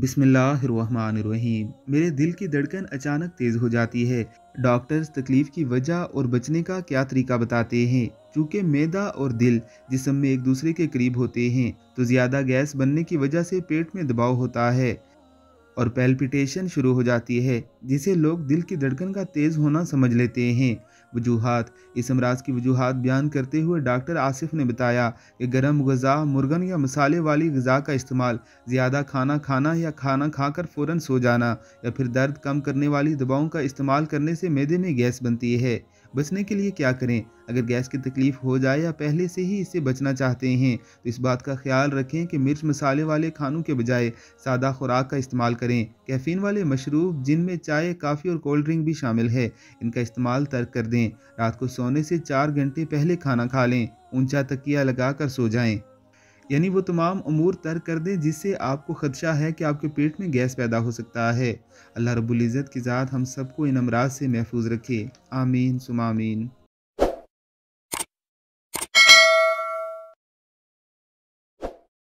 बिसमीम मेरे दिल की धड़कन अचानक तेज़ हो जाती है डॉक्टर्स तकलीफ की वजह और बचने का क्या तरीका बताते हैं चूँकि मैदा और दिल जिसम में एक दूसरे के करीब होते हैं तो ज़्यादा गैस बनने की वजह से पेट में दबाव होता है और पेल्पिटेशन शुरू हो जाती है जिसे लोग दिल की धड़कन का तेज़ होना समझ लेते हैं वजूहत इस अमराज की वजूहत बयान करते हुए डॉक्टर आसिफ ने बताया कि गर्म गज़ा मुर्गन या मसाले वाली गज़ा का इस्तेमाल ज़्यादा खाना खाना या खाना खाकर फौरन सो जाना या फिर दर्द कम करने वाली दवाओं का इस्तेमाल करने से मैदे में गैस बनती है बचने के लिए क्या करें अगर गैस की तकलीफ हो जाए या पहले से ही इससे बचना चाहते हैं तो इस बात का ख्याल रखें कि मिर्च मसाले वाले खानों के बजाय सादा खुराक का इस्तेमाल करें कैफ़ीन वाले मशरूब जिनमें चाय काफ़ी और कोल्ड ड्रिंक भी शामिल है इनका इस्तेमाल तर्क कर दें रात को सोने से चार घंटे पहले खाना खा लें ऊंचा तकिया लगाकर सो जाएं यानी वो तमाम अमूर तर्क कर दें जिससे आपको ख़दशा है कि आपके पेट में गैस पैदा हो सकता है अल्लाह रबुल्ज़त की ज़ात हम सबको इन अमराज से महफूज रखे आमीन सुमामीन